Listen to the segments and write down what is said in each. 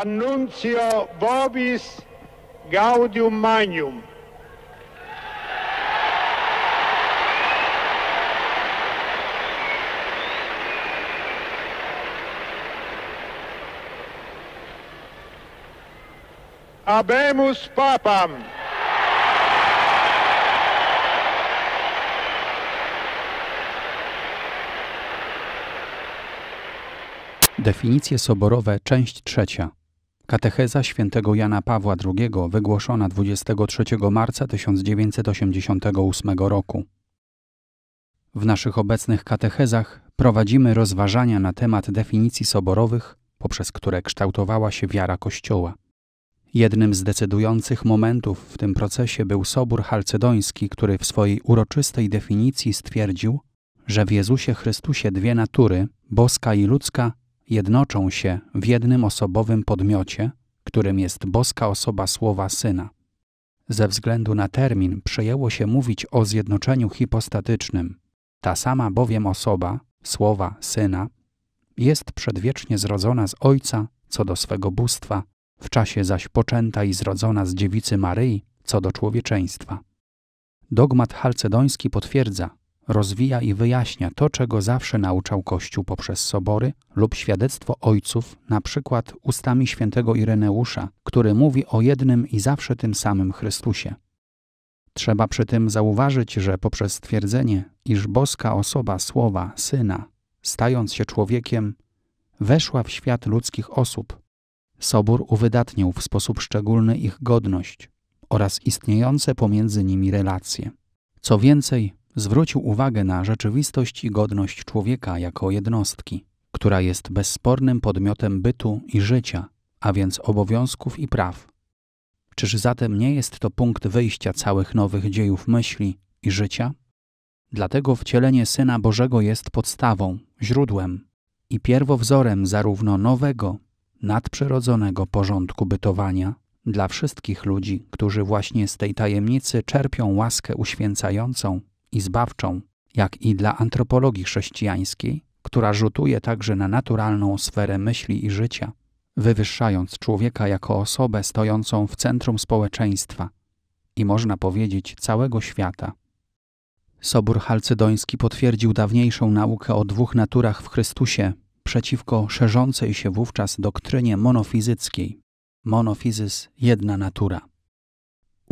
Annuncio Vobis Gaudium Magnum. Abemus Papam. Definicje soborowe, część trzecia. Katecheza świętego Jana Pawła II wygłoszona 23 marca 1988 roku. W naszych obecnych katechezach prowadzimy rozważania na temat definicji soborowych, poprzez które kształtowała się wiara Kościoła. Jednym z decydujących momentów w tym procesie był Sobór Halcedoński, który w swojej uroczystej definicji stwierdził, że w Jezusie Chrystusie dwie natury, boska i ludzka, jednoczą się w jednym osobowym podmiocie, którym jest boska osoba słowa Syna. Ze względu na termin przejęło się mówić o zjednoczeniu hipostatycznym. Ta sama bowiem osoba, słowa Syna, jest przedwiecznie zrodzona z Ojca co do swego bóstwa, w czasie zaś poczęta i zrodzona z dziewicy Maryi co do człowieczeństwa. Dogmat halcedoński potwierdza, rozwija i wyjaśnia to, czego zawsze nauczał Kościół poprzez sobory lub świadectwo ojców, na przykład ustami świętego Ireneusza, który mówi o jednym i zawsze tym samym Chrystusie. Trzeba przy tym zauważyć, że poprzez twierdzenie, iż boska osoba słowa Syna, stając się człowiekiem, weszła w świat ludzkich osób, Sobór uwydatnił w sposób szczególny ich godność oraz istniejące pomiędzy nimi relacje. Co więcej, zwrócił uwagę na rzeczywistość i godność człowieka jako jednostki, która jest bezspornym podmiotem bytu i życia, a więc obowiązków i praw. Czyż zatem nie jest to punkt wyjścia całych nowych dziejów myśli i życia? Dlatego wcielenie Syna Bożego jest podstawą, źródłem i pierwowzorem zarówno nowego, nadprzyrodzonego porządku bytowania dla wszystkich ludzi, którzy właśnie z tej tajemnicy czerpią łaskę uświęcającą i zbawczą, jak i dla antropologii chrześcijańskiej, która rzutuje także na naturalną sferę myśli i życia, wywyższając człowieka jako osobę stojącą w centrum społeczeństwa i można powiedzieć całego świata. Sobór Halcydoński potwierdził dawniejszą naukę o dwóch naturach w Chrystusie przeciwko szerzącej się wówczas doktrynie monofizyckiej. Monofizys jedna natura.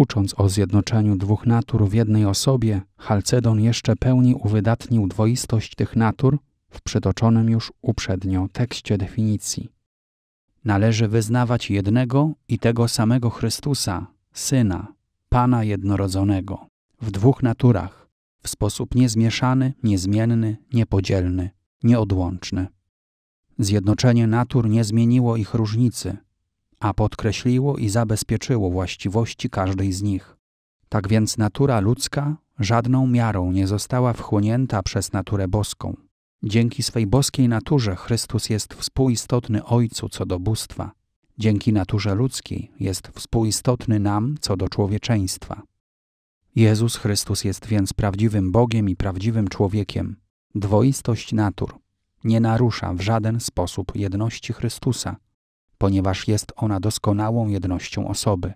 Ucząc o zjednoczeniu dwóch natur w jednej osobie, Chalcedon jeszcze pełni uwydatnił dwoistość tych natur w przytoczonym już uprzednio tekście definicji. Należy wyznawać jednego i tego samego Chrystusa, Syna, Pana Jednorodzonego, w dwóch naturach, w sposób niezmieszany, niezmienny, niepodzielny, nieodłączny. Zjednoczenie natur nie zmieniło ich różnicy – a podkreśliło i zabezpieczyło właściwości każdej z nich. Tak więc natura ludzka żadną miarą nie została wchłonięta przez naturę boską. Dzięki swej boskiej naturze Chrystus jest współistotny Ojcu co do bóstwa. Dzięki naturze ludzkiej jest współistotny nam co do człowieczeństwa. Jezus Chrystus jest więc prawdziwym Bogiem i prawdziwym człowiekiem. Dwoistość natur nie narusza w żaden sposób jedności Chrystusa, ponieważ jest ona doskonałą jednością osoby.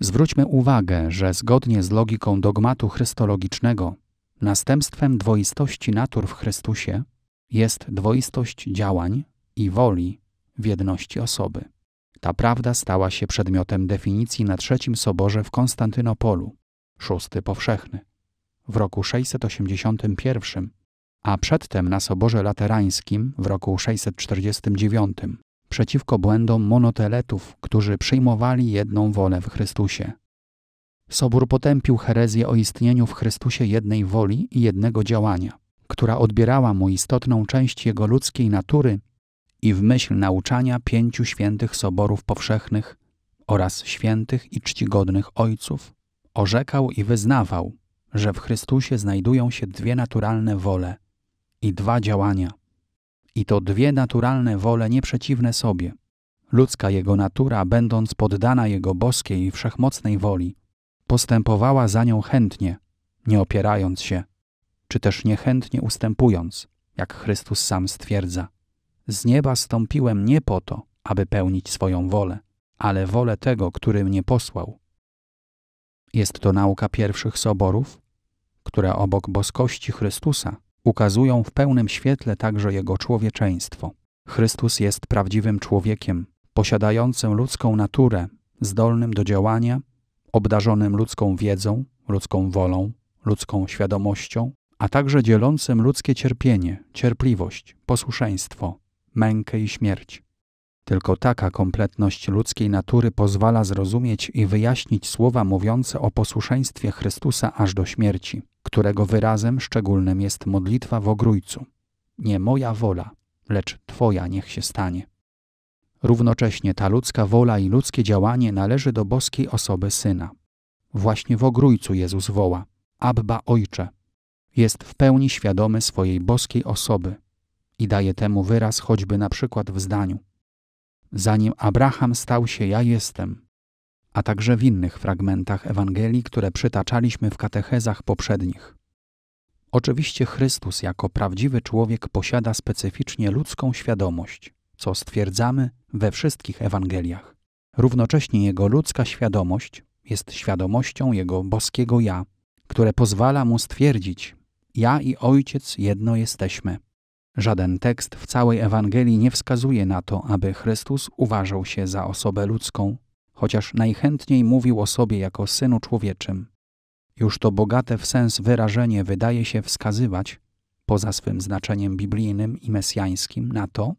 Zwróćmy uwagę, że zgodnie z logiką dogmatu chrystologicznego, następstwem dwoistości natur w Chrystusie jest dwoistość działań i woli w jedności osoby. Ta prawda stała się przedmiotem definicji na trzecim soborze w Konstantynopolu, szósty powszechny, w roku 681, a przedtem na soborze laterańskim w roku 649 przeciwko błędom monoteletów, którzy przyjmowali jedną wolę w Chrystusie. Sobór potępił herezję o istnieniu w Chrystusie jednej woli i jednego działania, która odbierała mu istotną część jego ludzkiej natury i w myśl nauczania pięciu świętych soborów powszechnych oraz świętych i czcigodnych ojców, orzekał i wyznawał, że w Chrystusie znajdują się dwie naturalne wole i dwa działania, i to dwie naturalne wole nieprzeciwne sobie. Ludzka jego natura, będąc poddana jego boskiej i wszechmocnej woli, postępowała za nią chętnie, nie opierając się, czy też niechętnie ustępując, jak Chrystus sam stwierdza. Z nieba stąpiłem nie po to, aby pełnić swoją wolę, ale wolę tego, który mnie posłał. Jest to nauka pierwszych soborów, która obok boskości Chrystusa ukazują w pełnym świetle także jego człowieczeństwo. Chrystus jest prawdziwym człowiekiem, posiadającym ludzką naturę, zdolnym do działania, obdarzonym ludzką wiedzą, ludzką wolą, ludzką świadomością, a także dzielącym ludzkie cierpienie, cierpliwość, posłuszeństwo, mękę i śmierć. Tylko taka kompletność ludzkiej natury pozwala zrozumieć i wyjaśnić słowa mówiące o posłuszeństwie Chrystusa aż do śmierci którego wyrazem szczególnym jest modlitwa w ogrójcu. Nie moja wola, lecz Twoja niech się stanie. Równocześnie ta ludzka wola i ludzkie działanie należy do boskiej osoby Syna. Właśnie w ogrójcu Jezus woła: Abba Ojcze. Jest w pełni świadomy swojej boskiej osoby i daje temu wyraz choćby na przykład w zdaniu: Zanim Abraham stał się, ja jestem, a także w innych fragmentach Ewangelii, które przytaczaliśmy w katechezach poprzednich. Oczywiście Chrystus jako prawdziwy człowiek posiada specyficznie ludzką świadomość, co stwierdzamy we wszystkich Ewangeliach. Równocześnie jego ludzka świadomość jest świadomością jego boskiego ja, które pozwala mu stwierdzić: Ja i Ojciec jedno jesteśmy. Żaden tekst w całej Ewangelii nie wskazuje na to, aby Chrystus uważał się za osobę ludzką, chociaż najchętniej mówił o sobie jako synu człowieczym. Już to bogate w sens wyrażenie wydaje się wskazywać, poza swym znaczeniem biblijnym i mesjańskim, na to,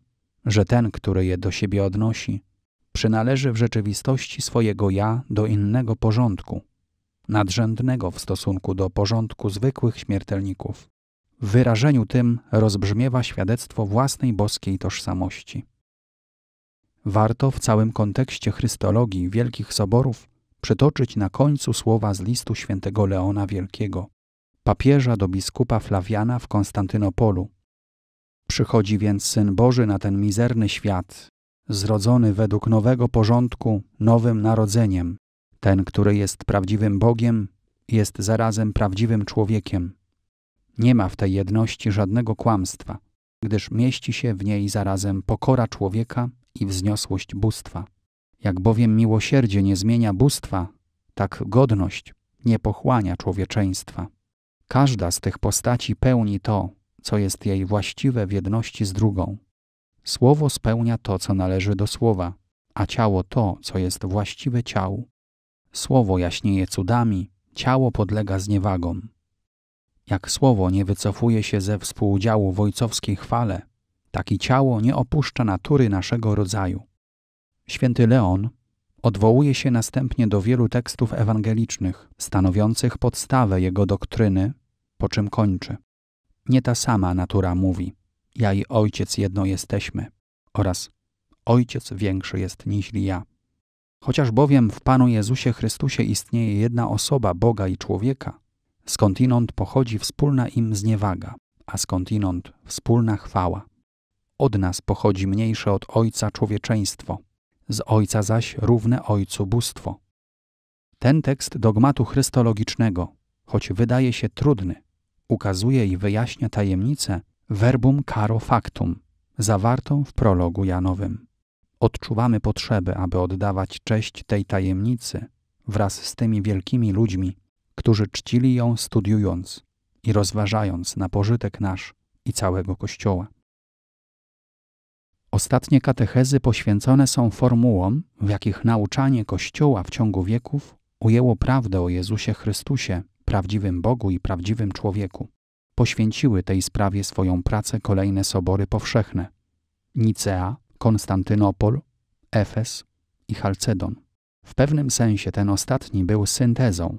że ten, który je do siebie odnosi, przynależy w rzeczywistości swojego ja do innego porządku, nadrzędnego w stosunku do porządku zwykłych śmiertelników. W wyrażeniu tym rozbrzmiewa świadectwo własnej boskiej tożsamości warto w całym kontekście Chrystologii Wielkich Soborów przytoczyć na końcu słowa z listu świętego Leona Wielkiego, papieża do biskupa Flawiana w Konstantynopolu. Przychodzi więc Syn Boży na ten mizerny świat, zrodzony według nowego porządku, nowym narodzeniem. Ten, który jest prawdziwym Bogiem, jest zarazem prawdziwym człowiekiem. Nie ma w tej jedności żadnego kłamstwa, gdyż mieści się w niej zarazem pokora człowieka i wzniosłość bóstwa. Jak bowiem miłosierdzie nie zmienia bóstwa, tak godność nie pochłania człowieczeństwa. Każda z tych postaci pełni to, co jest jej właściwe w jedności z drugą. Słowo spełnia to, co należy do słowa, a ciało to, co jest właściwe ciału. Słowo jaśnieje cudami, ciało podlega zniewagom. Jak słowo nie wycofuje się ze współudziału w ojcowskiej chwale, Taki ciało nie opuszcza natury naszego rodzaju. Święty Leon odwołuje się następnie do wielu tekstów ewangelicznych, stanowiących podstawę jego doktryny, po czym kończy. Nie ta sama natura mówi: Ja i ojciec jedno jesteśmy, oraz ojciec większy jest niźli ja. Chociaż bowiem w Panu Jezusie Chrystusie istnieje jedna osoba Boga i człowieka, skądinąd pochodzi wspólna im zniewaga, a skądinąd wspólna chwała. Od nas pochodzi mniejsze od Ojca człowieczeństwo, z Ojca zaś równe Ojcu bóstwo. Ten tekst dogmatu chrystologicznego, choć wydaje się trudny, ukazuje i wyjaśnia tajemnicę verbum caro factum, zawartą w prologu Janowym. Odczuwamy potrzebę, aby oddawać cześć tej tajemnicy wraz z tymi wielkimi ludźmi, którzy czcili ją studiując i rozważając na pożytek nasz i całego Kościoła. Ostatnie katechezy poświęcone są formułom, w jakich nauczanie Kościoła w ciągu wieków ujęło prawdę o Jezusie Chrystusie, prawdziwym Bogu i prawdziwym człowieku. Poświęciły tej sprawie swoją pracę kolejne sobory powszechne: Nicea, Konstantynopol, Efes i Chalcedon. W pewnym sensie ten ostatni był syntezą,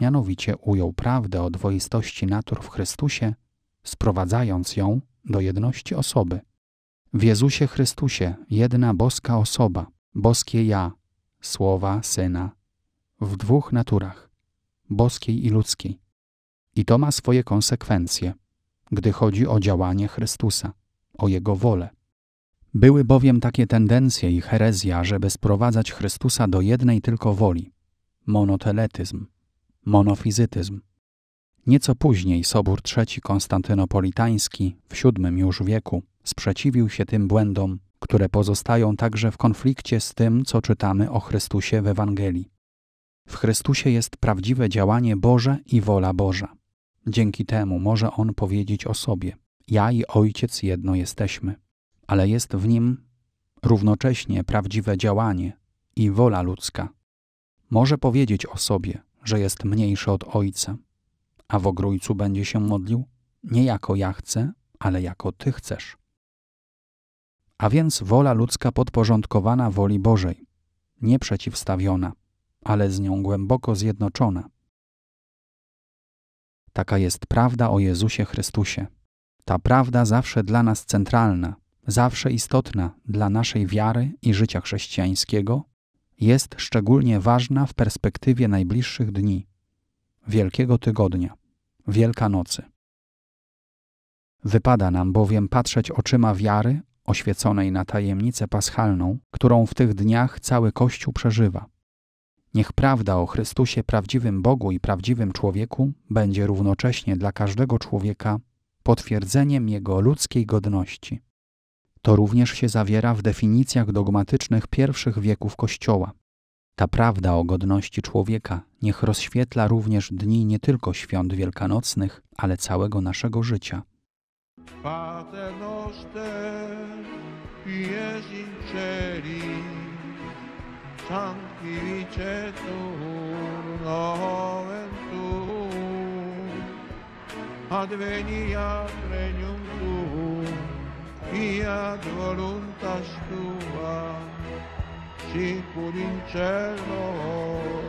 mianowicie ujął prawdę o dwoistości natur w Chrystusie, sprowadzając ją do jedności osoby. W Jezusie Chrystusie jedna boska osoba, boskie ja, słowa Syna, w dwóch naturach, boskiej i ludzkiej. I to ma swoje konsekwencje, gdy chodzi o działanie Chrystusa, o Jego wolę. Były bowiem takie tendencje i herezja, żeby sprowadzać Chrystusa do jednej tylko woli monoteletyzm, monofizytyzm. Nieco później Sobór III Konstantynopolitański w VII już wieku sprzeciwił się tym błędom, które pozostają także w konflikcie z tym, co czytamy o Chrystusie w Ewangelii. W Chrystusie jest prawdziwe działanie Boże i wola Boża. Dzięki temu może on powiedzieć o sobie: Ja i Ojciec jedno jesteśmy, ale jest w nim równocześnie prawdziwe działanie i wola ludzka. Może powiedzieć o sobie, że jest mniejszy od Ojca, a w ogrójcu będzie się modlił nie jako ja chcę, ale jako Ty chcesz a więc wola ludzka podporządkowana woli Bożej, nie przeciwstawiona, ale z nią głęboko zjednoczona. Taka jest prawda o Jezusie Chrystusie. Ta prawda zawsze dla nas centralna, zawsze istotna dla naszej wiary i życia chrześcijańskiego, jest szczególnie ważna w perspektywie najbliższych dni Wielkiego Tygodnia, Wielkanocy. Wypada nam bowiem patrzeć oczyma wiary, oświeconej na tajemnicę paschalną, którą w tych dniach cały Kościół przeżywa. Niech prawda o Chrystusie, prawdziwym Bogu i prawdziwym człowieku, będzie równocześnie dla każdego człowieka potwierdzeniem jego ludzkiej godności. To również się zawiera w definicjach dogmatycznych pierwszych wieków Kościoła. Ta prawda o godności człowieka niech rozświetla również dni nie tylko świąt wielkanocnych, ale całego naszego życia. Pater noster, qui es in celi, sanctificetur tu, tuum, adveniat regnum tuum, fiat voluntas tua, sicur in cielo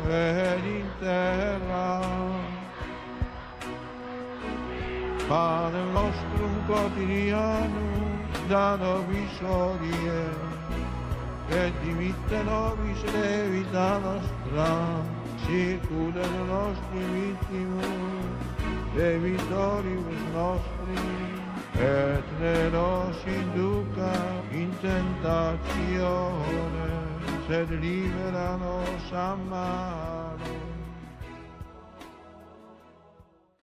ed in terra. Padre nostro quotidiano, da nobis odie, e dimitte nobis levita nostra, circude le nostre vittime, le vittorie nostri, et ne nos induca in tentazione, sed libera nos a